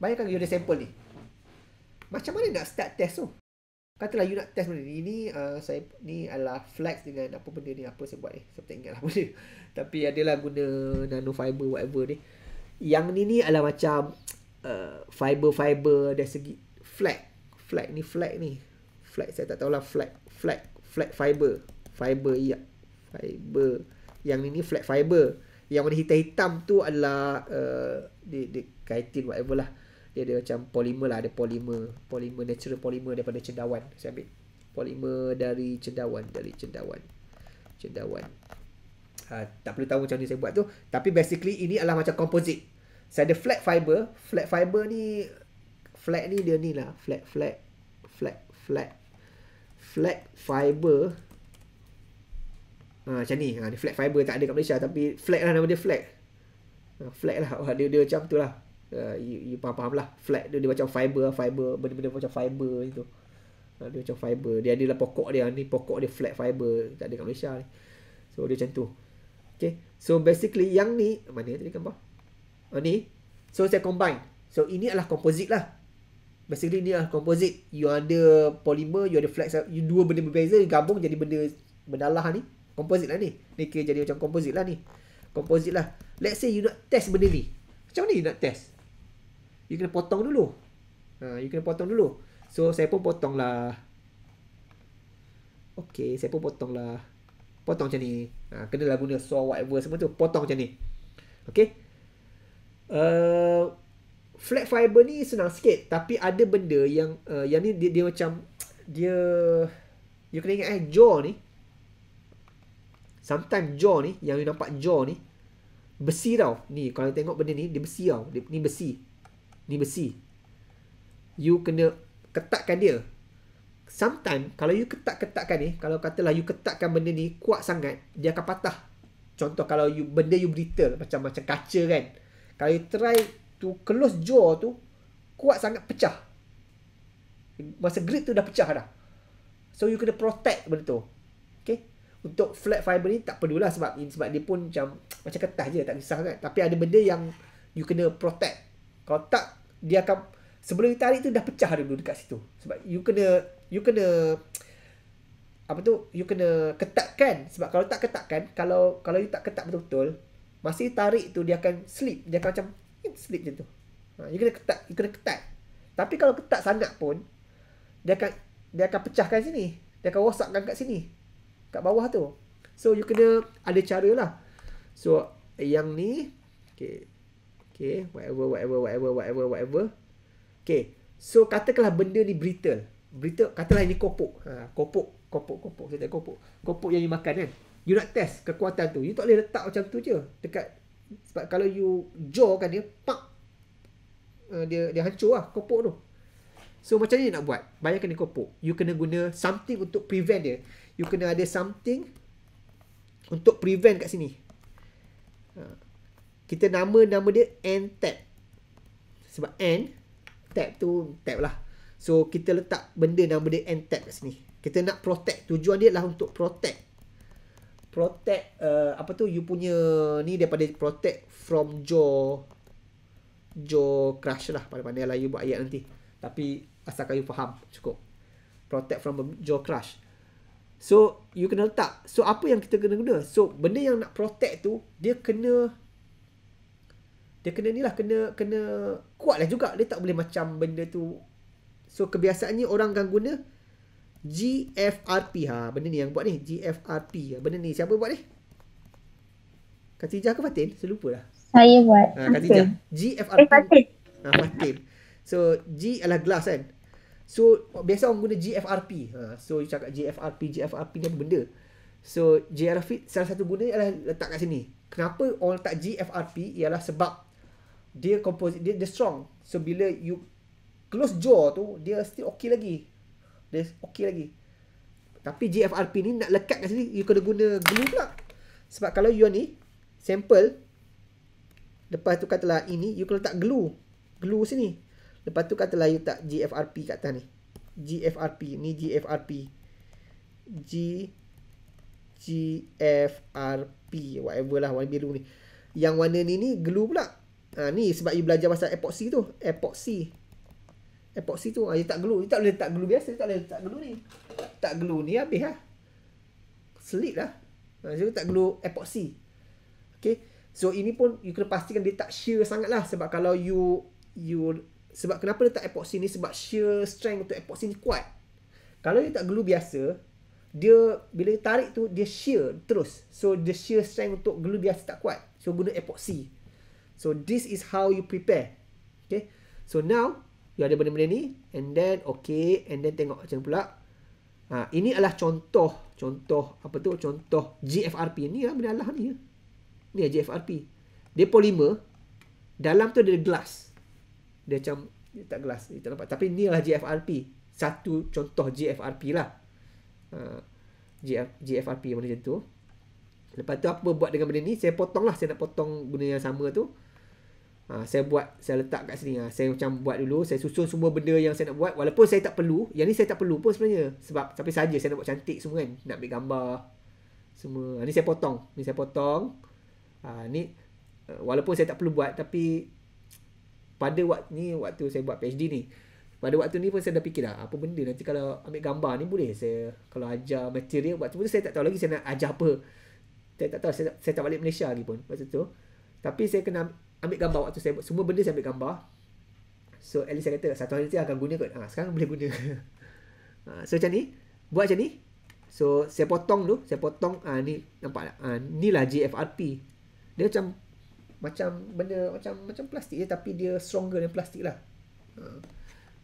Bayangkan you ada sampel ni. Macam mana nak start test tu? Katalah you nak test benda ni. Ini uh, saya ni adalah flex dengan apa benda ni. Apa saya buat ni. Saya tak ingat lah benda. Tapi adalah guna nanofiber whatever ni. Yang ni ni adalah macam uh, fiber-fiber uh, dari segi flag. Flag ni flag ni. Flag saya tak tahu lah flag. Flag. Flag fiber. Fiber ya. Fiber. Yang ni ni flag fiber. Yang warna hitam-hitam tu adalah uh, di, di kaitin whatever lah dia ada macam polimer lah ada polimer polimer natural polimer daripada cendawan saya ambil polimer dari cendawan dari cendawan cendawan ha, tak perlu tahu macam ni saya buat tu tapi basically ini adalah macam composite saya ada flat fiber flat fiber ni flat ni dia ni lah flat flat flat flat flat fiber ha, macam ni ha, ni flat fiber tak ada kat Malaysia tapi flat lah nama dia flat ha, flat lah dia, dia macam tu lah uh, you, you faham-faham lah flat dia, dia macam fiber lah, fiber benda-benda macam fiber gitu ha, dia macam fiber dia adalah pokok dia ni pokok dia flat fiber tak ada kat Malaysia ni so dia macam tu okay so basically yang ni mana tadi gambar oh, ni so saya combine so ini adalah composite lah basically ni adalah composite you ada polymer you ada flat you dua benda berbeza gabung jadi benda benalah ni composite lah ni ni kira jadi macam composite lah ni composite lah let's say you nak test benda ni macam ni nak test you kena potong dulu. Ha, you kena potong dulu. So, saya pun potong lah. Okay, saya pun potong lah. Potong macam ni. Ha, kena lah guna saw, whatever, semua tu. Potong macam ni. Okay. Uh, flat fiber ni senang sikit. Tapi ada benda yang uh, yang ni dia, dia macam, dia, you kena ingat eh, jaw ni. Sometimes jaw ni, yang you nampak jaw ni, besi tau. Ni, kalau tengok benda ni, dia besi tau. Dia, ni besi ni besi. You kena ketatkan dia. Sometimes, kalau you ketat-ketatkan ni, kalau katalah you ketatkan benda ni kuat sangat, dia akan patah. Contoh kalau you benda you brittle, macam macam kaca kan. Kalau you try to close jaw tu, kuat sangat pecah. Masa grip tu dah pecah dah. So you kena protect benda tu. Okay? Untuk flat fiber ni tak pedulah sebab sebab dia pun macam macam ketah je tak kisah kan. Tapi ada benda yang you kena protect. Kalau tak dia akan sebelum dia tarik tu dah pecah dulu dekat situ sebab you kena you kena apa tu you kena ketatkan sebab kalau tak ketatkan kalau kalau you tak ketat betul-betul masih tarik tu dia akan slip dia akan macam eh, slip macam tu ha, you kena ketat you kena ketat tapi kalau ketat sangat pun dia akan dia akan pecahkan sini dia akan rosakkan kat sini kat bawah tu so you kena ada cara lah so yang ni okay Okay, whatever, whatever, whatever, whatever, whatever. Okay, so katakanlah benda ni brittle. Brittle, Katakanlah ini kopok. Ha, kopok, kopok, kopok. Saya tak kopok. Kopok yang you makan kan. You nak test kekuatan tu. You tak boleh letak macam tu je. Dekat, sebab kalau you jaw kan dia, pak. Uh, dia dia hancur lah kopok tu. So macam ni nak buat. Bayangkan ni kopok. You kena guna something untuk prevent dia. You kena ada something untuk prevent kat sini. Ha kita nama nama dia n tab sebab n tab tu tab lah so kita letak benda nama dia n tab kat sini kita nak protect tujuan dia lah untuk protect protect uh, apa tu you punya ni daripada protect from jaw jaw crash lah Pada pandai lah you buat ayat nanti tapi asalkan you faham cukup protect from jaw crash so you kena letak so apa yang kita kena guna so benda yang nak protect tu dia kena dia kena ni lah kena kena kuat lah juga dia tak boleh macam benda tu so kebiasaannya orang akan guna GFRP ha benda ni yang buat ni GFRP ha, benda ni siapa buat ni Katijah ke Fatin saya lupa lah saya buat ha, Katijah okay. GFRP eh, Fatin. Ha, Fatin so G adalah glass kan so biasa orang guna GFRP ha, so you cakap GFRP GFRP ni apa benda so GFRP salah satu guna ni adalah letak kat sini Kenapa orang letak GFRP ialah sebab dia composite dia, dia strong so bila you close jaw tu dia still okay lagi dia okay lagi tapi GFRP ni nak lekat kat sini you kena guna glue pula sebab kalau you ni sample lepas tu katalah ini you kena letak glue glue sini lepas tu katalah you tak GFRP kat atas ni GFRP ni GFRP G GFRP whatever lah warna biru ni yang warna ni ni glue pula Ha, ni sebab you belajar pasal epoxy tu. Epoxy. Epoxy tu. Ha, you tak glue. You tak boleh letak glue biasa. You tak boleh letak glue ni. Tak glue ni habis lah. Selit lah. Ha, so, tak glue epoxy. Okay. So, ini pun you kena pastikan dia tak shear sangat lah. Sebab kalau you... you sebab kenapa letak epoxy ni? Sebab shear strength untuk epoxy ni kuat. Kalau you tak glue biasa, dia bila tarik tu, dia shear terus. So, dia shear strength untuk glue biasa tak kuat. So, guna epoxy. Epoxy. So this is how you prepare. Okay. So now you ada benda-benda ni and then okay and then tengok macam pula. Ha, ini adalah contoh contoh apa tu contoh GFRP ni lah benda lah ni. Ni lah GFRP. Dia polimer dalam tu ada glass. Dia macam dia tak glass dia tak nampak tapi ni lah GFRP. Satu contoh GFRP lah. Ha, GF, GFRP mana macam tu. Lepas tu apa buat dengan benda ni? Saya potong lah. Saya nak potong benda yang sama tu. Ha, saya buat, saya letak kat sini. Ha. Saya macam buat dulu. Saya susun semua benda yang saya nak buat. Walaupun saya tak perlu. Yang ni saya tak perlu pun sebenarnya. Sebab tapi saja saya nak buat cantik semua kan. Nak ambil gambar. Semua. Ha, ni saya potong. Ni saya potong. Ha, ni eh, walaupun saya tak perlu buat. Tapi pada waktu ni, waktu saya buat PhD ni. Pada waktu ni pun saya dah fikir lah. Apa benda nanti kalau ambil gambar ni boleh. Saya kalau ajar material. Waktu tu saya tak tahu lagi saya nak ajar apa. Saya tak tahu. Saya, saya tak balik Malaysia lagi pun. Waktu tu. Tapi saya kena ambil gambar waktu saya semua benda saya ambil gambar so at least saya kata satu hari nanti akan guna kot ha, sekarang boleh guna ha, so macam ni buat macam ni so saya potong tu saya potong ha, ni nampak tak ha, ni lah JFRP dia macam macam benda macam macam plastik je tapi dia stronger than plastik lah ha.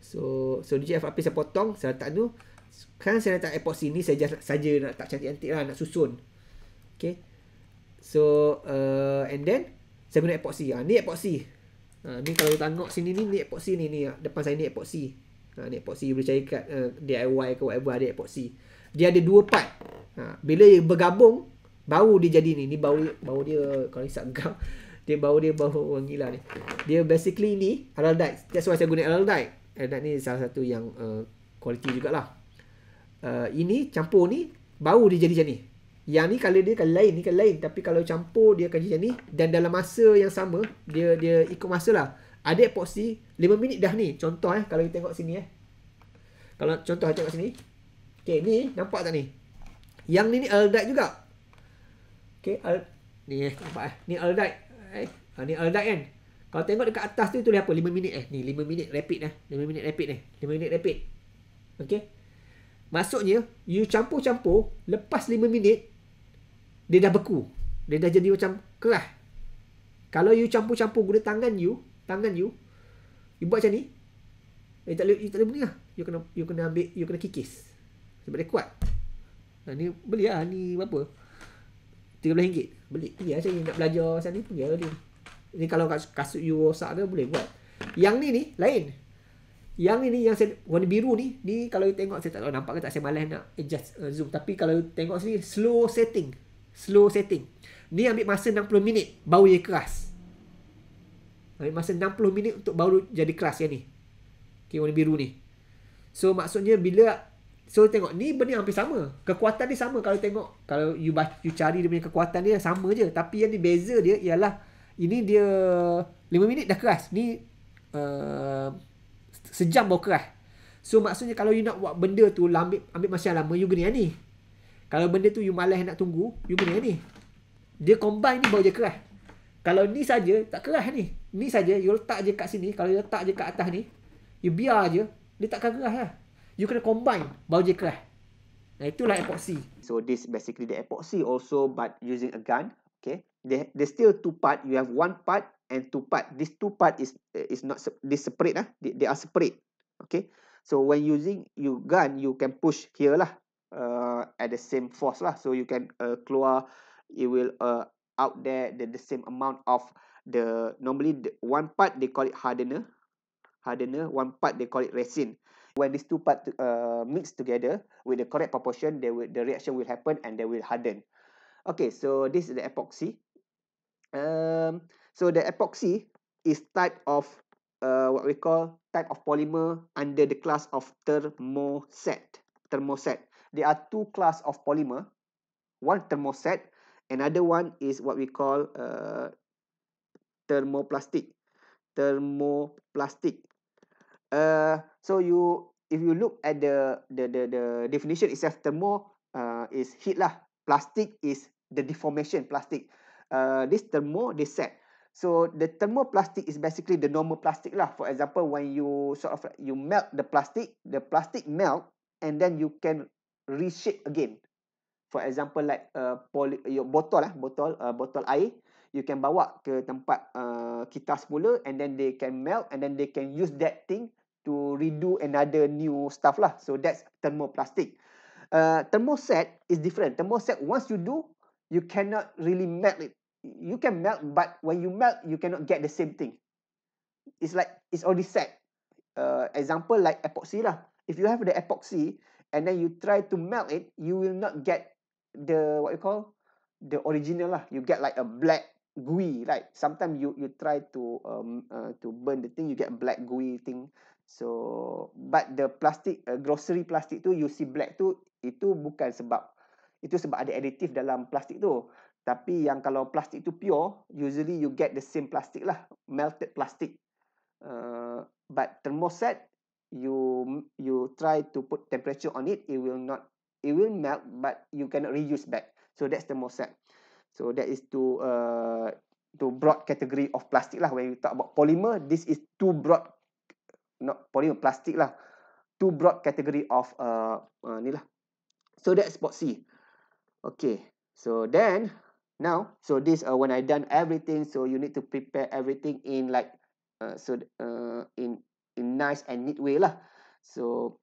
so so JFRP saya potong saya letak tu sekarang saya letak epoxy ni saya just saja nak tak cantik-cantik lah nak susun okay so uh, and then saya guna epoxy ha, ni epoxy ha, ni kalau tengok sini ni ni epoxy ni ni depan saya ni epoxy ha, ni epoxy boleh cari kat uh, eh, DIY ke whatever ada epoxy dia ada dua part ha, bila dia bergabung baru dia jadi ni ni bau bau dia kalau hisap gam dia bau dia bau wangi lah ni dia basically ni araldite that's why saya guna araldite araldite ni salah satu yang uh, quality jugalah uh, ini campur ni baru dia jadi macam ni yang ni kalau dia kalau lain ni kalau lain tapi kalau campur dia akan macam ni dan dalam masa yang sama dia dia ikut lah Ada epoxy 5 minit dah ni. Contoh eh kalau kita tengok sini eh. Kalau contoh tengok sini. okay ni nampak tak ni? Yang ni ni aldite juga. okay al ni eh nampak eh. Ni aldite. Eh, ha, ni aldite kan. Kalau tengok dekat atas tu tu tulis apa? 5 minit eh. Ni 5 minit rapid eh. 5 minit rapid ni. Eh. 5 minit rapid. okay Maksudnya you campur-campur lepas 5 minit dia dah beku. Dia dah jadi macam kerah. Kalau you campur-campur guna tangan you, tangan you, you buat macam ni, you tak boleh, you tak boleh lah. You kena, you kena ambil, you kena kikis. Sebab dia kuat. Ha, ni beli lah, ni berapa? RM13. Beli, pergi lah macam ni. Nak belajar macam ni, pergi lah dia. Ni kalau kasut you rosak ke, boleh buat. Yang ni ni, lain. Yang ni ni, yang saya, warna biru ni, ni kalau you tengok, saya tak tahu nampak ke tak, saya malas nak adjust uh, zoom. Tapi kalau you tengok sini, slow setting slow setting. Ni ambil masa 60 minit baru dia keras. Ambil masa 60 minit untuk baru jadi keras yang ni. Okay, warna biru ni. So maksudnya bila so tengok ni benda hampir sama. Kekuatan dia sama kalau tengok kalau you you cari dia punya kekuatan dia sama je tapi yang beza dia ialah ini dia 5 minit dah keras. Ni uh, sejam baru keras. So maksudnya kalau you nak buat benda tu ambil ambil masa yang lama you guna yang ni. Kalau benda tu you malas nak tunggu, you guna ni. Dia combine ni baru je kerah. Kalau ni saja tak kerah ni. Ni saja you letak je kat sini, kalau you letak je kat atas ni, you biar aje, dia takkan kerah lah. You kena combine baru je kerah. Nah itulah epoxy. So this basically the epoxy also but using a gun. Okay. There, there's still two part. You have one part and two part. This two part is is not this separate lah. They, they are separate. Okay. So when using you gun, you can push here lah uh, at the same force lah. So you can uh, keluar, it will uh, out there the, the same amount of the, normally the, one part they call it hardener, hardener, one part they call it resin. When these two parts uh, mix together with the correct proportion, they will, the reaction will happen and they will harden. Okay, so this is the epoxy. Um, so the epoxy is type of uh, what we call type of polymer under the class of thermoset. Thermoset. Uh, there are two class of polymer. One thermoset, another one is what we call uh, thermoplastic. Thermoplastic. Uh, so you, if you look at the the the, the definition itself, thermo uh, is heat lah. Plastic is the deformation. Plastic. Uh, this thermo, this set. So the thermoplastic is basically the normal plastic lah. For example, when you sort of you melt the plastic, the plastic melt and then you can reshape again. For example like uh, poly, your botol lah, botol uh, botol air, you can bawa ke tempat uh, kitar semula and then they can melt and then they can use that thing to redo another new stuff lah. So that's thermoplastic. Uh, thermoset is different. Thermoset once you do, you cannot really melt it. You can melt, but when you melt, you cannot get the same thing. It's like it's already set. Uh, example like epoxy lah. If you have the epoxy, and then you try to melt it, you will not get the what you call the original lah. You get like a black gooey, right? Sometimes you you try to um uh, to burn the thing, you get black gooey thing. So, but the plastic, uh, grocery plastic tu, you see black tu, itu bukan sebab itu sebab ada additif dalam plastik tu. Tapi yang kalau plastik tu pure, usually you get the same plastik lah, melted plastic. Uh, but thermoset you you try to put temperature on it it will not it will melt but you cannot reuse back so that's the most sad so that is to uh to broad category of plastic lah when you talk about polymer this is too broad not polymer plastic lah too broad category of uh, uh ni lah so that's spot C okay so then now so this uh, when i done everything so you need to prepare everything in like uh, so uh, in in nice and neat way lah. So,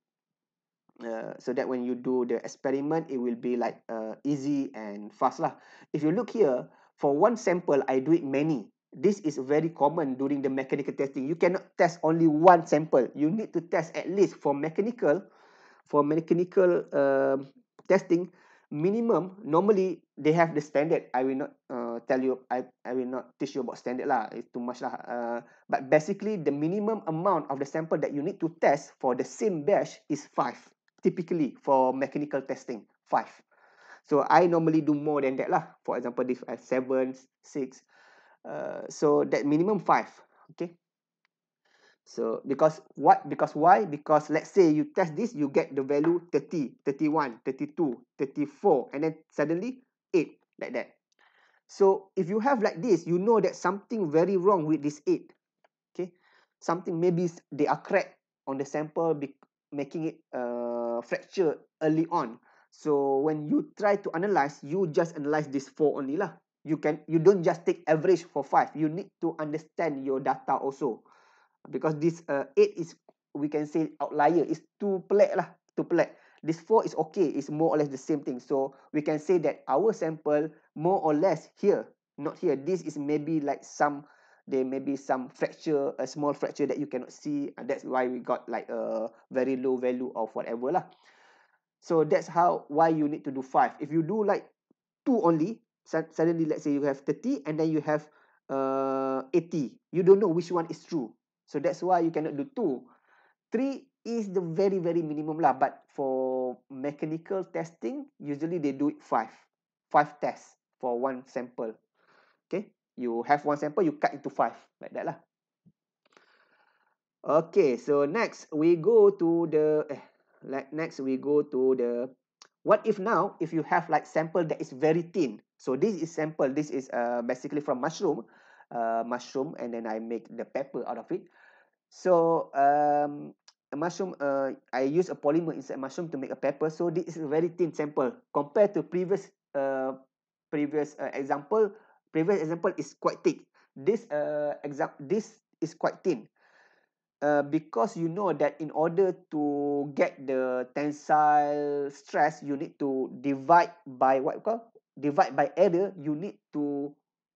uh, so that when you do the experiment, it will be like uh, easy and fast lah. If you look here, for one sample, I do it many. This is very common during the mechanical testing. You cannot test only one sample. You need to test at least for mechanical, for mechanical uh, testing, minimum normally they have the standard i will not uh, tell you I, I will not teach you about standard lah it's too much lah uh, but basically the minimum amount of the sample that you need to test for the same batch is 5 typically for mechanical testing 5 so i normally do more than that lah for example this 7 6 uh, so that minimum 5 okay so because what because why because let's say you test this you get the value 30 31 32 34 and then suddenly 8 like that so if you have like this you know that something very wrong with this 8 okay something maybe they are cracked on the sample making it uh, fracture early on so when you try to analyze you just analyze this 4 only lah you can you don't just take average for 5 you need to understand your data also because this uh, eight is we can say outlier is too black lah too black this four is okay it's more or less the same thing so we can say that our sample more or less here not here this is maybe like some there may be some fracture a small fracture that you cannot see and that's why we got like a very low value of whatever lah so that's how why you need to do five if you do like two only suddenly let's say you have 30 and then you have uh 80 you don't know which one is true so that's why you cannot do two. Three is the very, very minimum lah. But for mechanical testing, usually they do it five. Five tests for one sample. Okay. You have one sample, you cut into five. Like that lah. Okay, so next we go to the eh, like next we go to the what if now if you have like sample that is very thin. So this is sample, this is uh, basically from mushroom. uh, mushroom and then I make the pepper out of it. So um, a mushroom, uh, I use a polymer inside mushroom to make a pepper. So this is a very thin sample compared to previous uh, previous uh, example. Previous example is quite thick. This uh, example this is quite thin. Uh, because you know that in order to get the tensile stress, you need to divide by what you call divide by area. You need to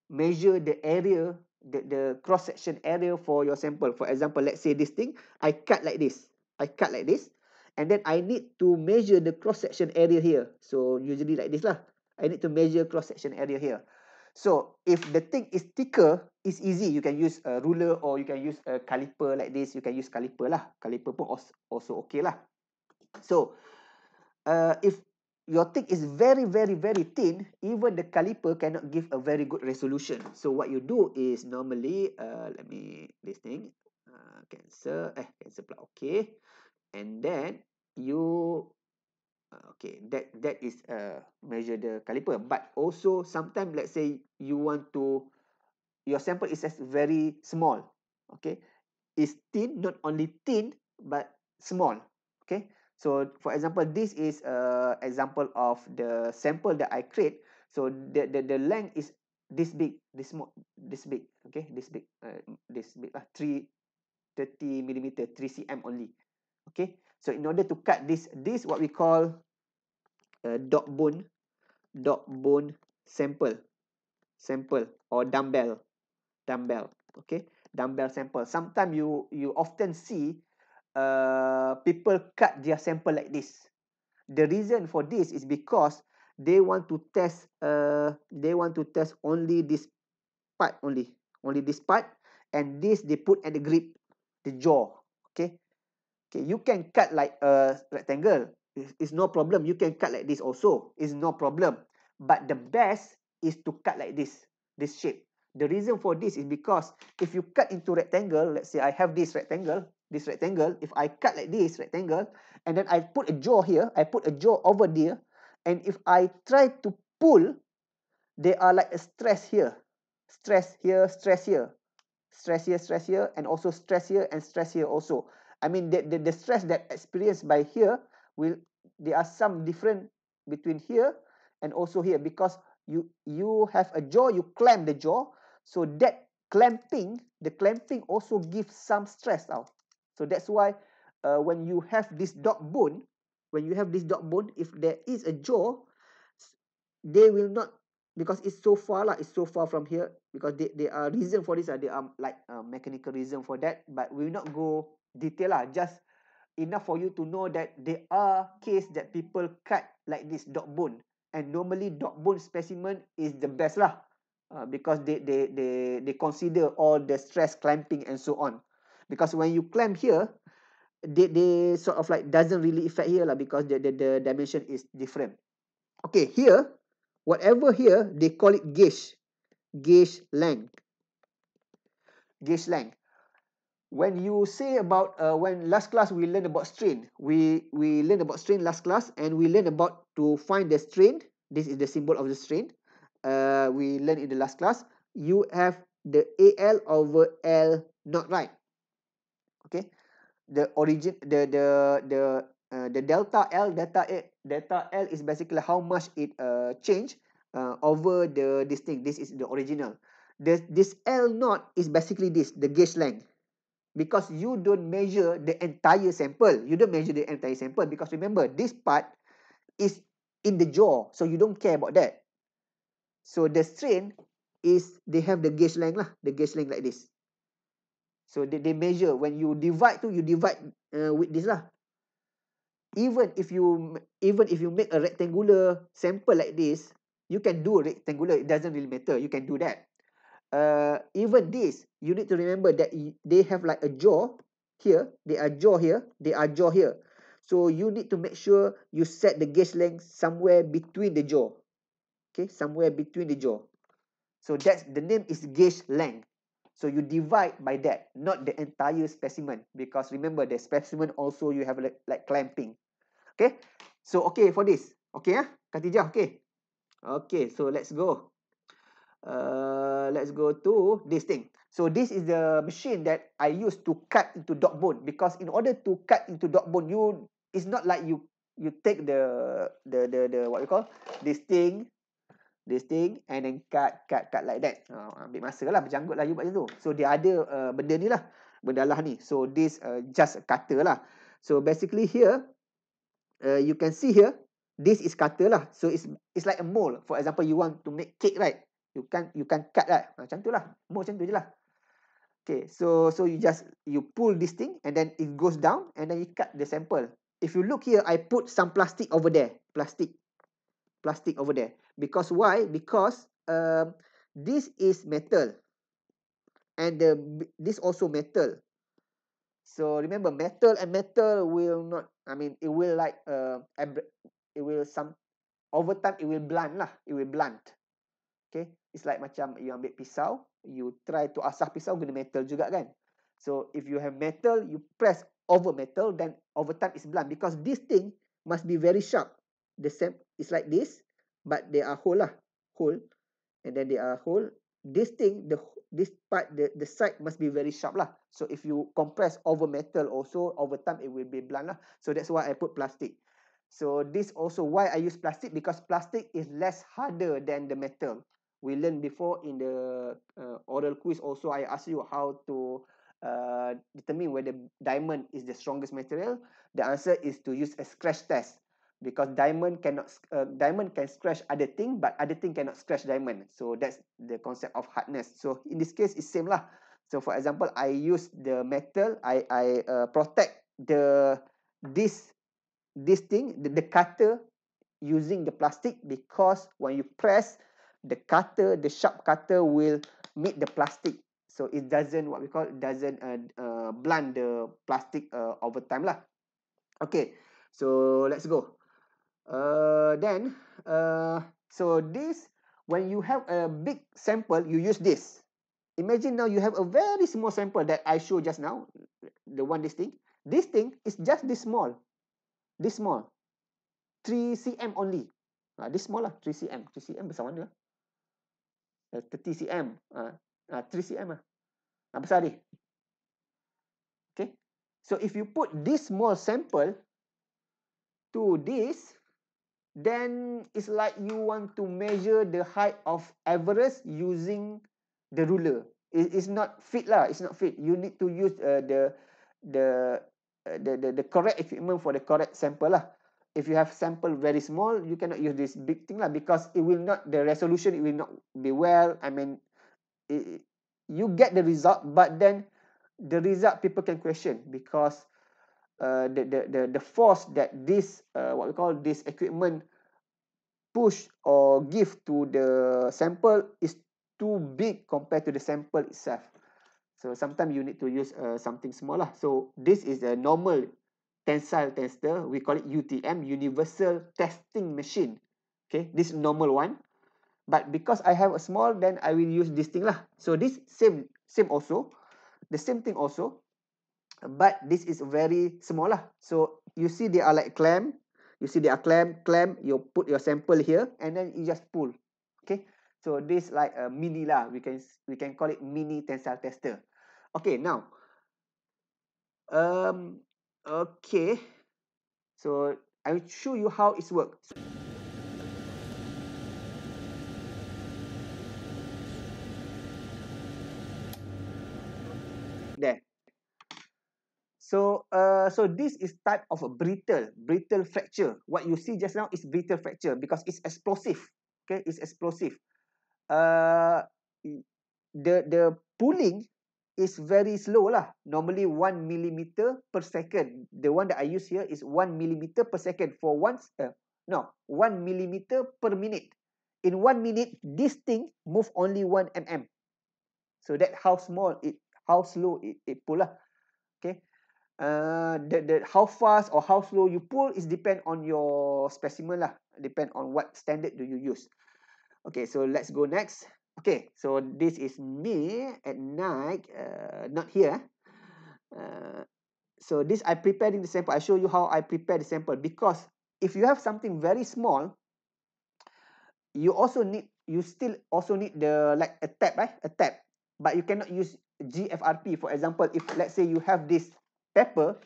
measure the area, the, the cross-section area for your sample. For example, let's say this thing, I cut like this. I cut like this. And then I need to measure the cross-section area here. So usually like this lah. I need to measure cross-section area here. So if the thing is thicker, it's easy. You can use a ruler or you can use a caliper like this. You can use caliper lah. Caliper pun also okay lah. So uh, if your thick is very, very, very thin, even the caliper cannot give a very good resolution. So what you do is normally, uh, let me, this thing, uh, cancel, eh, cancel plug, okay. And then you, uh, okay, that, that is uh, measure the caliper. But also sometimes, let's say you want to, your sample is very small, okay. Is thin, not only thin, but small, okay. So for example, this is a example of the sample that I create. So the the the length is this big, this mo, this big, okay, this big, uh, this big lah, three thirty millimeter, three cm only, okay. So in order to cut this, this what we call uh, dog bone, dog bone sample, sample or dumbbell, dumbbell, okay, dumbbell sample. Sometimes you you often see Uh, people cut their sample like this. The reason for this is because they want to test. Uh, they want to test only this part only, only this part, and this they put at the grip, the jaw. Okay, okay. You can cut like a rectangle. It's no problem. You can cut like this also. It's no problem. But the best is to cut like this, this shape. The reason for this is because if you cut into rectangle, let's say I have this rectangle, this rectangle, if I cut like this rectangle, and then I put a jaw here, I put a jaw over there, and if I try to pull, there are like a stress here, stress here, stress here, stress here, stress here, and also stress here and stress here also. I mean, the, the, the stress that experienced by here will, there are some different between here and also here because you you have a jaw, you clamp the jaw, so that clamping, the clamping also gives some stress out. So that's why uh, when you have this dog bone, when you have this dog bone, if there is a jaw, they will not because it's so far like it's so far from here because they, they are reason for this and they are um, like uh, mechanical reason for that but we will not go detail lah just enough for you to know that there are case that people cut like this dog bone and normally dog bone specimen is the best lah uh, because they, they they they consider all the stress clamping and so on because when you clamp here they, they sort of like doesn't really affect here lah because the, the, the dimension is different okay here whatever here they call it gauge gauge length gauge length when you say about uh, when last class we learned about strain we we learned about strain last class and we learned about to find the strain this is the symbol of the strain uh, we learned in the last class you have the al over l not right okay the origin the the the uh, the delta L delta A delta L is basically how much it uh, change uh, over the this thing this is the original this this L not is basically this the gauge length because you don't measure the entire sample you don't measure the entire sample because remember this part is in the jaw so you don't care about that so the strain is they have the gauge length lah the gauge length like this So they, they measure when you divide tu you divide uh, with this lah. Even if you even if you make a rectangular sample like this, you can do a rectangular. It doesn't really matter. You can do that. Uh, even this, you need to remember that they have like a jaw here. They are jaw here. They are jaw here. So you need to make sure you set the gauge length somewhere between the jaw. Okay, somewhere between the jaw. So that's the name is gauge length. So you divide by that, not the entire specimen, because remember the specimen also you have like, like clamping. Okay, so okay for this. Okay, ah, Katijah, okay. Okay, so let's go. Uh, let's go to this thing. So this is the machine that I use to cut into dog bone because in order to cut into dog bone, you it's not like you you take the the the, the what you call this thing this thing and then cut, cut, cut like that. Uh, ambil masa lah, berjanggut lah you buat macam tu. So, dia ada uh, benda ni lah. Benda lah ni. So, this uh, just cutter lah. So, basically here, uh, you can see here, this is cutter lah. So, it's it's like a mold. For example, you want to make cake, right? You can you can cut lah. Right? Ha, macam tu lah. Mold macam tu je lah. Okay, so so you just, you pull this thing and then it goes down and then you cut the sample. If you look here, I put some plastic over there. Plastic plastic over there. Because why? Because um, this is metal. And the, this also metal. So remember, metal and metal will not, I mean, it will like, uh, it will some, over time it will blunt lah. It will blunt. Okay. It's like macam you ambil pisau, you try to asah pisau guna metal juga kan. So if you have metal, you press over metal, then over time it's blunt. Because this thing must be very sharp the same it's like this but they are whole lah whole and then they are whole this thing the this part the the side must be very sharp lah so if you compress over metal also over time it will be blunt lah so that's why I put plastic so this also why I use plastic because plastic is less harder than the metal we learn before in the uh, oral quiz also I ask you how to uh, determine whether diamond is the strongest material the answer is to use a scratch test because diamond cannot uh, diamond can scratch other thing but other thing cannot scratch diamond so that's the concept of hardness so in this case it's same lah so for example i use the metal i i uh, protect the this this thing the, the cutter using the plastic because when you press the cutter the sharp cutter will meet the plastic so it doesn't what we call doesn't uh, uh, blunt the plastic uh, over time lah okay so let's go uh, then uh, so this when you have a big sample you use this imagine now you have a very small sample that I show just now the one this thing this thing is just this small this small 3 cm only uh, this small lah 3 cm 3 cm besar mana lah eh, uh, 30 cm uh, uh, 3 cm lah besar ni okay so if you put this small sample to this then it's like you want to measure the height of Everest using the ruler. It, it's not fit lah. It's not fit. You need to use uh, the the, uh, the the the correct equipment for the correct sample lah. If you have sample very small, you cannot use this big thing lah because it will not the resolution. It will not be well. I mean, it, you get the result, but then the result people can question because. Uh, the the the the force that this uh, what we call this equipment push or give to the sample is too big compared to the sample itself. So sometimes you need to use uh, something smaller. Lah. So this is a normal tensile tester. We call it UTM, Universal Testing Machine. Okay, this normal one. But because I have a small, then I will use this thing lah. So this same same also, the same thing also but this is very small lah. So you see they are like clam. You see they are clam, clam. You put your sample here and then you just pull. Okay. So this like a mini lah. We can we can call it mini tensile tester. Okay. Now. Um. Okay. So I will show you how it works. So, uh, so this is type of a brittle, brittle fracture. What you see just now is brittle fracture because it's explosive. Okay, it's explosive. Uh, the the pulling is very slow lah. Normally one millimeter per second. The one that I use here is one millimeter per second for once. Uh, no, one millimeter per minute. In one minute, this thing move only one mm. So that how small it, how slow it it pull lah. Okay. uh, the, the how fast or how slow you pull is depend on your specimen lah depend on what standard do you use okay so let's go next okay so this is me at night uh, not here ah. uh, so this I prepared in the sample I show you how I prepare the sample because if you have something very small you also need you still also need the like a tap right eh, a tap, but you cannot use GFRP for example if let's say you have this paper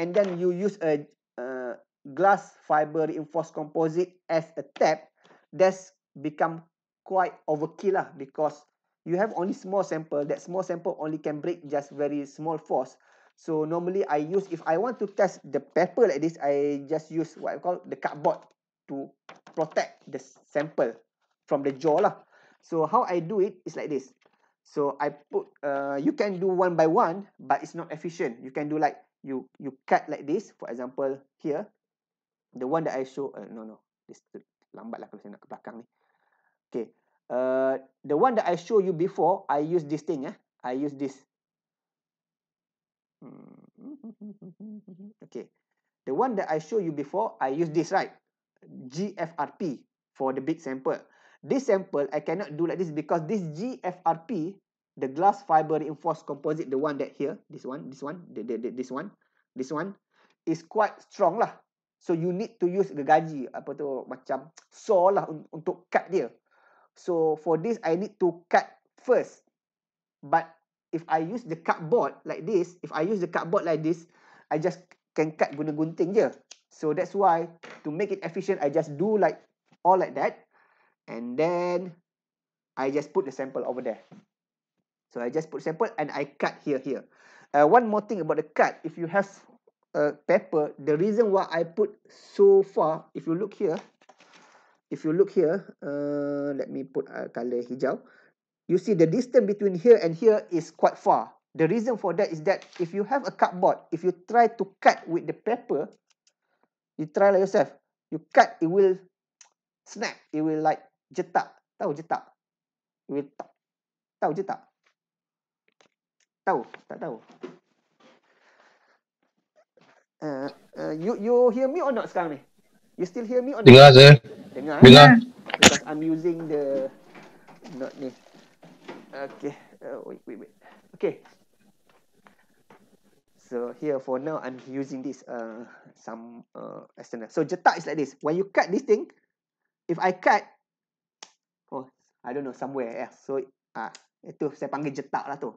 and then you use a uh, glass fiber reinforced composite as a tap, that's become quite overkill lah because you have only small sample. That small sample only can break just very small force. So normally I use, if I want to test the paper like this, I just use what I call the cardboard to protect the sample from the jaw lah. So how I do it is like this. So I put, uh, you can do one by one, but it's not efficient. You can do like, you, you cut like this, for example, here. The one that I show, uh, no, no, this lambat lah kalau saya nak ke belakang ni. Okay, uh, the one that I show you before, I use this thing, eh. I use this. Okay, the one that I show you before, I use this, right? GFRP for the big sample. This sample, I cannot do like this because this GFRP, the glass fiber reinforced composite, the one that here, this one, this one, the, the, the, this one, this one, is quite strong lah. So you need to use gergaji, apa tu, macam saw lah untuk cut dia. So for this, I need to cut first. But if I use the cardboard like this, if I use the cardboard like this, I just can cut guna gunting je. So that's why to make it efficient, I just do like all like that. And then I just put the sample over there. So I just put sample and I cut here here. Uh, one more thing about the cut. If you have a uh, paper, the reason why I put so far, if you look here, if you look here, uh, let me put a color hijau. You see the distance between here and here is quite far. The reason for that is that if you have a cardboard, if you try to cut with the paper, you try like yourself. You cut, it will snap. It will like jetak. Tahu jetak? Jetak. Tahu jetak? Tahu? Tak tahu. Uh, uh, you you hear me or not sekarang ni? You still hear me or not? Dengar saya. Dengar. Eh? Dengar. Because I'm using the not ni. Okay. Uh, wait, wait, wait. Okay. So here for now I'm using this uh some uh external. So jetak is like this. When you cut this thing, if I cut I don't know somewhere else so ah itu saya panggil jetak lah tu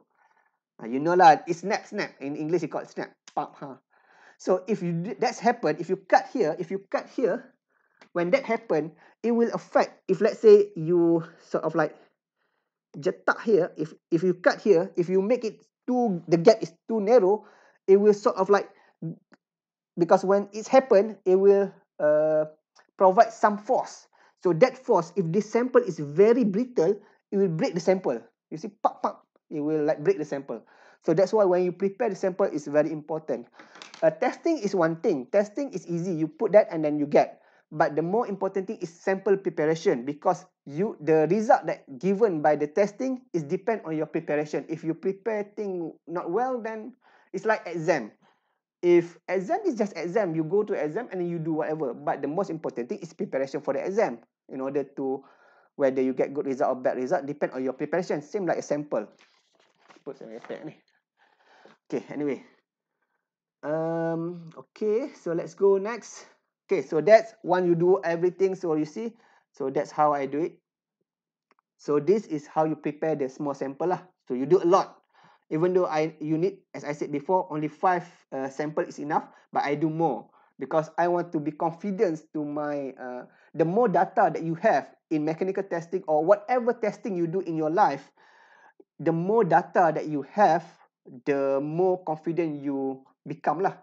ah, you know lah it's snap snap in English it called snap pop ha so if you that's happen if you cut here if you cut here when that happen it will affect if let's say you sort of like jetak here if if you cut here if you make it too the gap is too narrow it will sort of like because when it's happened it will uh, provide some force So that force, if this sample is very brittle, it will break the sample. You see, pop, pop, it will like break the sample. So that's why when you prepare the sample, it's very important. Uh, testing is one thing. Testing is easy. You put that and then you get. But the more important thing is sample preparation because you the result that given by the testing is depend on your preparation. If you prepare thing not well, then it's like exam. if exam is just exam, you go to exam and you do whatever. But the most important thing is preparation for the exam. In order to whether you get good result or bad result, depend on your preparation. Same like a sample. Put some effect ni. Okay, anyway. Um, okay, so let's go next. Okay, so that's one you do everything. So you see, so that's how I do it. So this is how you prepare the small sample lah. So you do a lot. even though I you need as I said before only five uh, sample is enough, but I do more because I want to be confident to my uh, the more data that you have in mechanical testing or whatever testing you do in your life, the more data that you have, the more confident you become lah,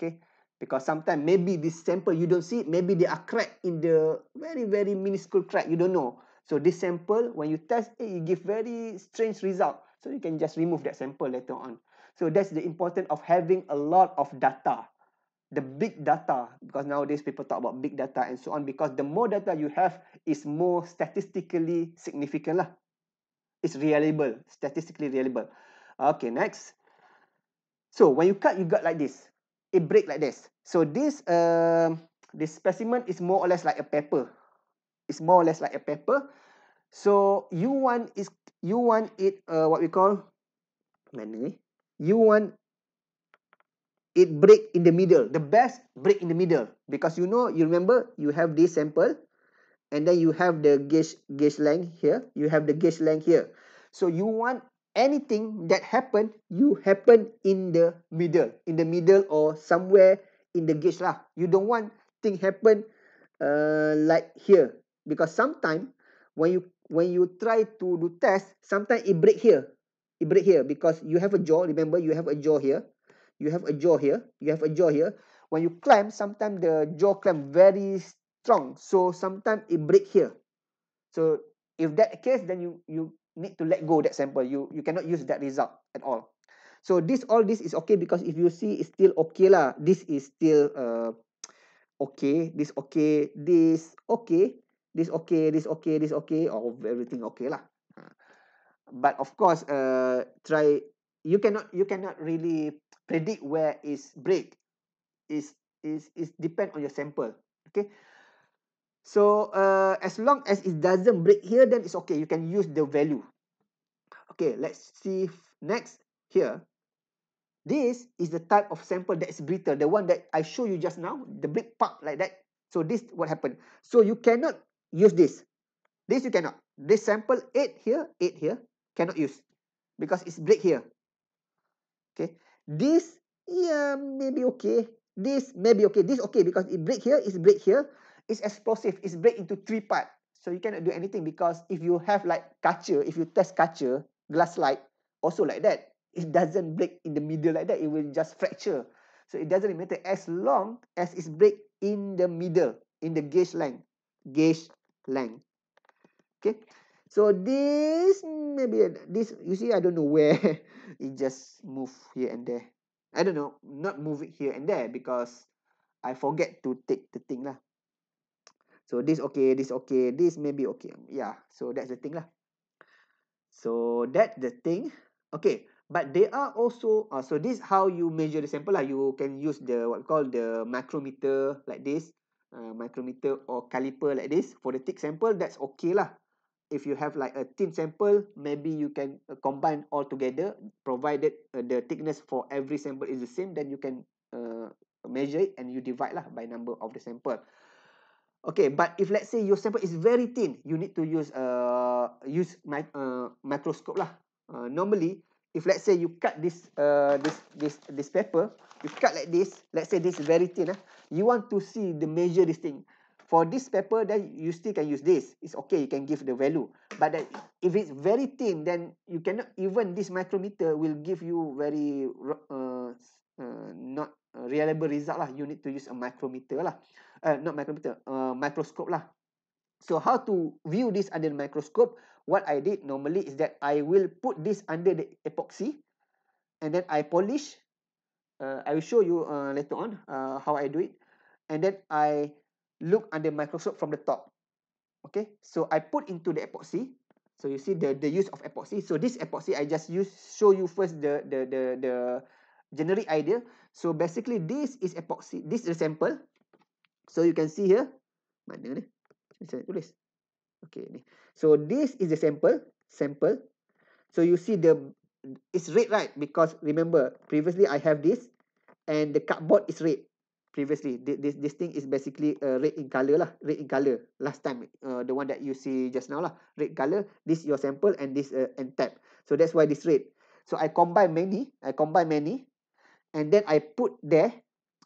okay. Because sometimes maybe this sample you don't see, maybe they are crack in the very very minuscule crack you don't know. So this sample when you test it, it give very strange result. So you can just remove that sample later on. So that's the importance of having a lot of data. The big data, because nowadays people talk about big data and so on, because the more data you have is more statistically significant. Lah. It's reliable, statistically reliable. Okay, next. So when you cut, you got like this. It break like this. So this, uh, this specimen is more or less like a paper. It's more or less like a paper. So you want is you want it uh, what we call mana ni you want it break in the middle the best break in the middle because you know you remember you have this sample and then you have the gauge gauge length here you have the gauge length here so you want anything that happen you happen in the middle in the middle or somewhere in the gauge lah you don't want thing happen uh, like here because sometimes when you when you try to do test, sometimes it break here. It break here because you have a jaw. Remember, you have a jaw here. You have a jaw here. You have a jaw here. When you climb, sometimes the jaw climb very strong. So sometimes it break here. So if that case, then you you need to let go that sample. You you cannot use that result at all. So this all this is okay because if you see it's still okay lah. This is still uh okay. This okay. This okay. this okay, this okay, this okay, or everything okay lah. But of course, uh, try you cannot you cannot really predict where is break. Is is is depend on your sample. Okay. So uh, as long as it doesn't break here, then it's okay. You can use the value. Okay, let's see next here. This is the type of sample that is brittle, the one that I show you just now, the break part like that. So this what happened. So you cannot use this. This you cannot. This sample 8 here, 8 here, cannot use because it's break here. Okay. This, yeah, maybe okay. This, maybe okay. This, okay, because it break here, it's break here. It's explosive. It's break into three part. So you cannot do anything because if you have like kaca, if you test kaca, glass like also like that, it doesn't break in the middle like that. It will just fracture. So it doesn't matter as long as it's break in the middle, in the gauge length, gauge length. Okay. So this maybe this you see I don't know where it just move here and there. I don't know. Not move it here and there because I forget to take the thing lah. So this okay, this okay, this maybe okay. Yeah. So that's the thing lah. So that the thing. Okay. But they are also uh, so this how you measure the sample lah. You can use the what call the micrometer like this uh, micrometer or caliper like this for the thick sample that's okay lah if you have like a thin sample maybe you can combine all together provided uh, the thickness for every sample is the same then you can uh, measure it and you divide lah by number of the sample okay but if let's say your sample is very thin you need to use uh use mic uh, microscope lah uh, normally if let's say you cut this uh, this this this paper, you cut like this. Let's say this very thin. Eh? You want to see the measure this thing. For this paper, then you still can use this. It's okay. You can give the value. But then if it's very thin, then you cannot even this micrometer will give you very uh, uh, not reliable result lah. You need to use a micrometer lah. Uh, not micrometer, uh, microscope lah. So how to view this under the microscope? what I did normally is that I will put this under the epoxy and then I polish. Uh, I will show you uh, later on uh, how I do it. And then I look under microscope from the top. Okay, so I put into the epoxy. So you see the, the use of epoxy. So this epoxy, I just use show you first the, the, the, the generic idea. So basically, this is epoxy. This is a sample. So you can see here. Mana ni? Saya tulis. Okay, ni. So this is the sample. Sample. So you see the it's red, right? Because remember previously I have this, and the cardboard is red. Previously, this this this thing is basically uh, red in color lah, red in color. Last time, uh, the one that you see just now lah, red color. This your sample and this uh, and tap. So that's why this red. So I combine many, I combine many, and then I put there,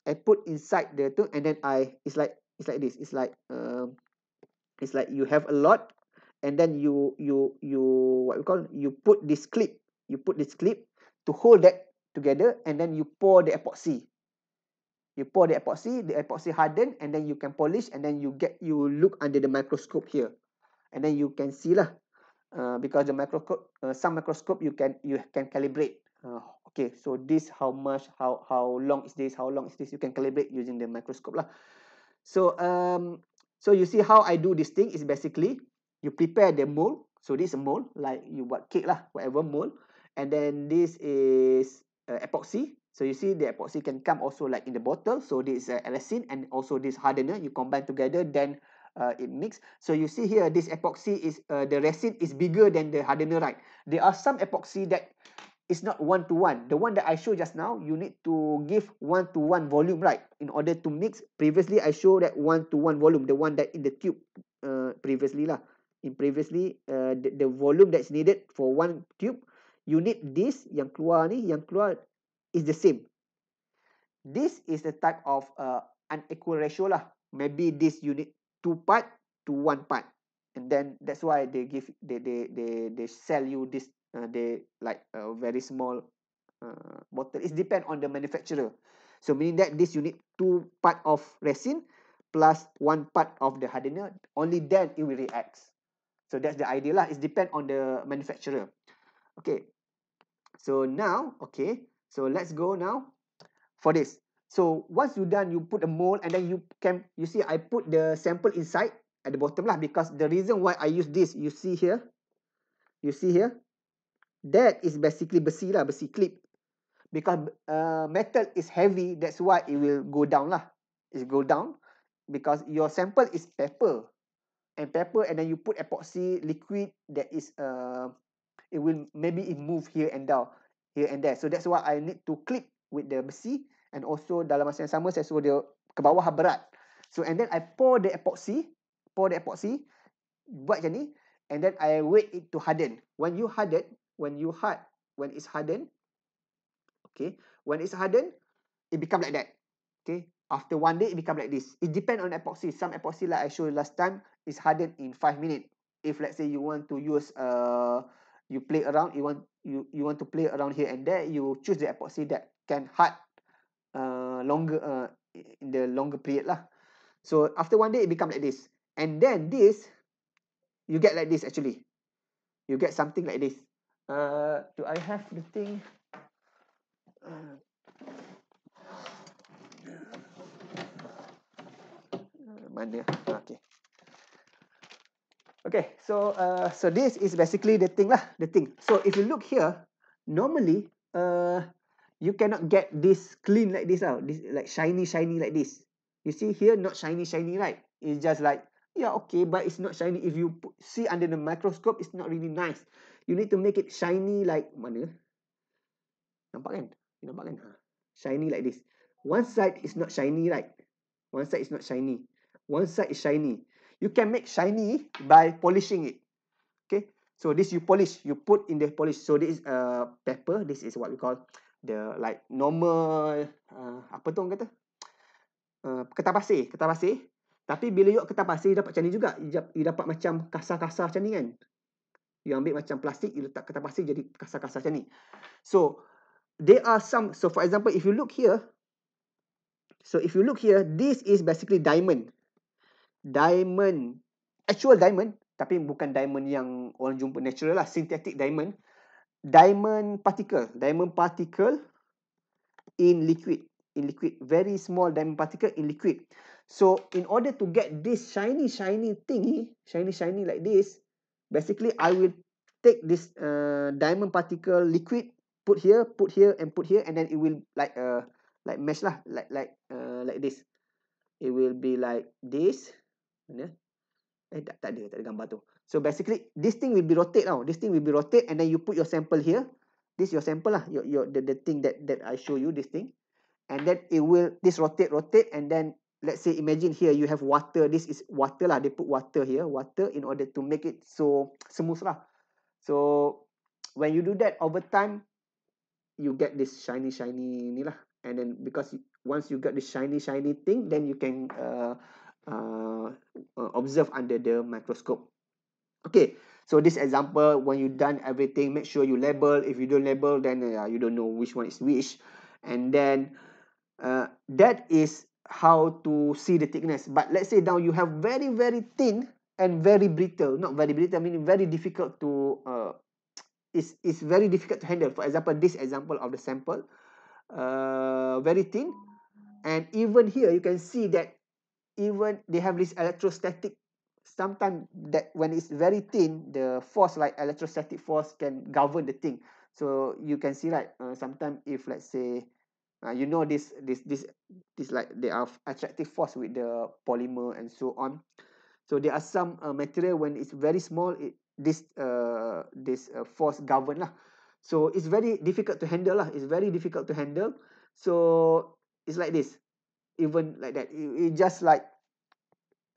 I put inside the two, and then I it's like it's like this. It's like um. Uh, it's like you have a lot and then you you you what we call you put this clip you put this clip to hold that together and then you pour the epoxy you pour the epoxy the epoxy harden and then you can polish and then you get you look under the microscope here and then you can see lah uh, because the microscope uh, some microscope you can you can calibrate uh, okay so this how much how how long is this how long is this you can calibrate using the microscope lah so um So you see how I do this thing is basically you prepare the mold. So this is a mold like you buat cake lah, whatever mold. And then this is uh, epoxy. So you see the epoxy can come also like in the bottle. So this is uh, resin and also this hardener. You combine together then uh, it mix. So you see here this epoxy is uh, the resin is bigger than the hardener, right? There are some epoxy that it's not one to one. The one that I show just now, you need to give one to one volume, right? In order to mix, previously I show that one to one volume, the one that in the tube uh, previously lah. In previously, uh, the, the volume that's needed for one tube, you need this yang keluar ni, yang keluar is the same. This is the type of uh, unequal ratio lah. Maybe this you need two part to one part. And then that's why they give they they they, they sell you this uh, they like a very small uh, bottle. It depend on the manufacturer. So meaning that this you need two part of resin plus one part of the hardener. Only then it will react. So that's the idea lah. It depend on the manufacturer. Okay. So now, okay. So let's go now for this. So once you done, you put a mold and then you can, you see I put the sample inside at the bottom lah because the reason why I use this, you see here, you see here, That is basically besi lah, besi clip. Because uh, metal is heavy, that's why it will go down lah. It go down because your sample is paper. And paper and then you put epoxy liquid that is, uh, it will maybe it move here and down, here and there. So that's why I need to clip with the besi and also dalam masa yang sama saya suruh dia ke bawah lah berat. So and then I pour the epoxy, pour the epoxy, buat macam ni. And then I wait it to harden. When you harden, when you hard, when it's hardened, okay, when it's hardened, it become like that. Okay, after one day, it become like this. It depend on epoxy. Some epoxy like I showed last time is hardened in five minutes. If let's say you want to use, uh, you play around, you want you you want to play around here and there, you choose the epoxy that can hard, uh, longer, uh, in the longer period lah. So after one day, it become like this, and then this, you get like this actually. You get something like this. uh, do I have the thing? mana? Okay. Okay, so uh, so this is basically the thing lah, the thing. So if you look here, normally uh, you cannot get this clean like this out, this like shiny, shiny like this. You see here, not shiny, shiny, right? It's just like yeah, okay, but it's not shiny. If you see under the microscope, it's not really nice. You need to make it shiny like mana? Nampak kan? nampak kan? Ha. Shiny like this. One side is not shiny, right? One side is not shiny. One side is shiny. You can make shiny by polishing it. Okay? So this you polish. You put in the polish. So this is uh, pepper. This is what we call the like normal uh, apa tu orang kata? Uh, ketar pasir. Ketar pasir. Tapi bila you ketar pasir, you dapat macam ni juga. You, you dapat macam kasar-kasar macam ni kan? You ambil macam plastik, you letak kertas pasir jadi kasar-kasar macam ni. So, there are some, so for example, if you look here, so if you look here, this is basically diamond. Diamond, actual diamond, tapi bukan diamond yang orang jumpa natural lah, synthetic diamond. Diamond particle, diamond particle in liquid, in liquid, very small diamond particle in liquid. So, in order to get this shiny, shiny thingy, shiny, shiny like this, basically I will take this uh, diamond particle liquid, put here, put here, and put here, and then it will like uh like mesh lah, like like uh like this. It will be like this, yeah. Eh, tak, tak ada, tak ada gambar tu. So basically, this thing will be rotate now. This thing will be rotate, and then you put your sample here. This your sample lah, your your the the thing that that I show you this thing, and then it will this rotate rotate, and then let's say imagine here you have water this is water lah they put water here water in order to make it so smooth lah so when you do that over time you get this shiny shiny ni lah and then because once you got the shiny shiny thing then you can uh, uh, uh, observe under the microscope okay so this example when you done everything make sure you label if you don't label then uh, you don't know which one is which and then uh, that is how to see the thickness. But let's say now you have very, very thin and very brittle. Not very brittle, I mean very difficult to, uh, it's, it's very difficult to handle. For example, this example of the sample, uh, very thin. And even here, you can see that even they have this electrostatic, sometimes that when it's very thin, the force, like electrostatic force can govern the thing. So you can see like uh, sometimes if let's say, uh, you know this this this this like they are attractive force with the polymer and so on so there are some uh, material when it's very small it this uh this uh, force govern lah. so it's very difficult to handle lah. it's very difficult to handle so it's like this even like that it, it just like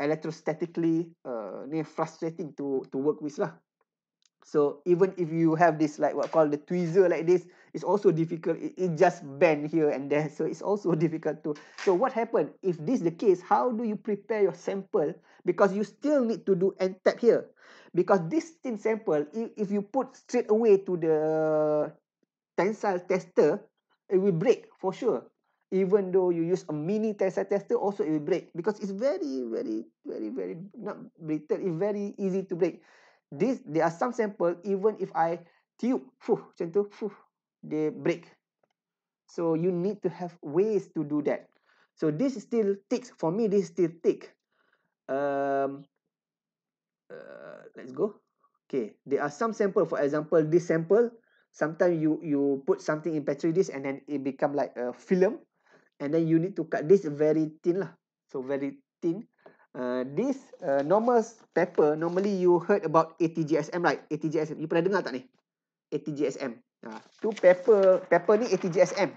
electrostatically uh frustrating to to work with lah So even if you have this like what called the tweezer like this, it's also difficult. It, it just bend here and there. So it's also difficult to. So what happened? If this is the case, how do you prepare your sample? Because you still need to do and tap here. Because this thin sample, if, if you put straight away to the tensile tester, it will break for sure. Even though you use a mini tensile tester, also it will break. Because it's very, very, very, very, not brittle. It's very easy to break this there are some sample even if I tube fuh macam tu fuh they break so you need to have ways to do that so this is still thick. for me this is still thick. um uh, let's go okay there are some sample for example this sample sometimes you you put something in petri dish and then it become like a film and then you need to cut this very thin lah so very thin Uh, this uh, normal paper, normally you heard about ATGSM, right? ATGSM. You pernah dengar tak ni? ATGSM. Ha, tu paper, paper ni ATGSM.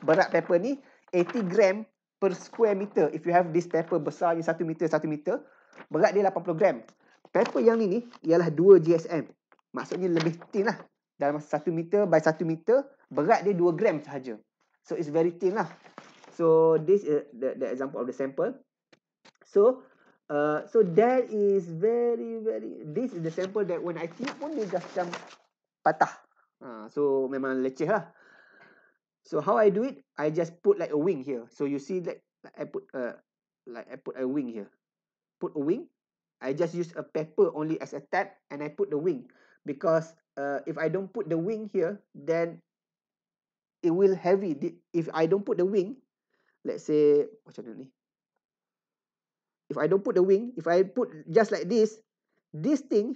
Berat paper ni 80 gram per square meter. If you have this paper besar ni 1 meter, 1 meter. Berat dia 80 gram. Paper yang ni ni ialah 2 GSM. Maksudnya lebih thin lah. Dalam 1 meter by 1 meter, berat dia 2 gram sahaja. So it's very thin lah. So this is the, the example of the sample. So, uh, Uh, so that is very very this is the sample that when I tiup pun dia just macam patah. Uh, so memang leceh lah. So how I do it? I just put like a wing here. So you see like, like I put a uh, like I put a wing here. Put a wing. I just use a paper only as a tab and I put the wing because uh, if I don't put the wing here, then it will heavy. If I don't put the wing, let's say, macam mana ni? if I don't put the wing, if I put just like this, this thing,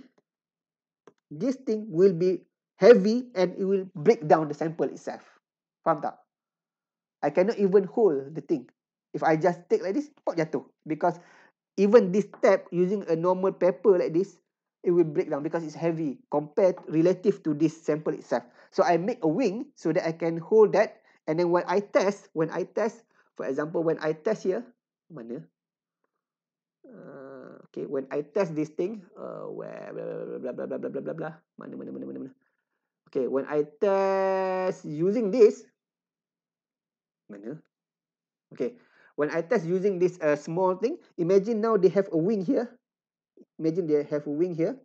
this thing will be heavy and it will break down the sample itself. Faham tak? I cannot even hold the thing. If I just take like this, pot jatuh. Because even this tab using a normal paper like this, it will break down because it's heavy compared relative to this sample itself. So I make a wing so that I can hold that. And then when I test, when I test, for example, when I test here, mana? uh, okay when I test this thing uh, where blah blah blah blah blah blah blah blah mana mana mana mana mana okay when I test using this mana okay when I test using this uh, small thing imagine now they have a wing here imagine they have a wing here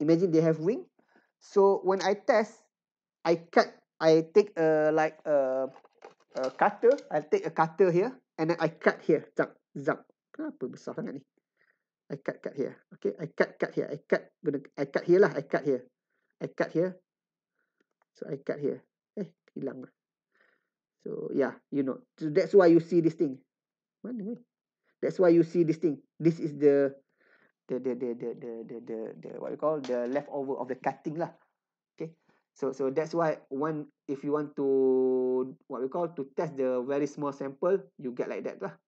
imagine they have wing so when I test I cut I take a like a, a cutter I take a cutter here and then I cut here zap zap apa besar sangat ni. I cut cut here. Okay, I cut cut here. I cut guna I cut here lah. I cut here. I cut here. So I cut here. Eh, hilang. lah So yeah, you know. So that's why you see this thing. Mana ni? That's why you see this thing. This is the the the the the the the, the, the what you call the leftover of the cutting lah. Okay. So so that's why one if you want to what we call to test the very small sample, you get like that lah.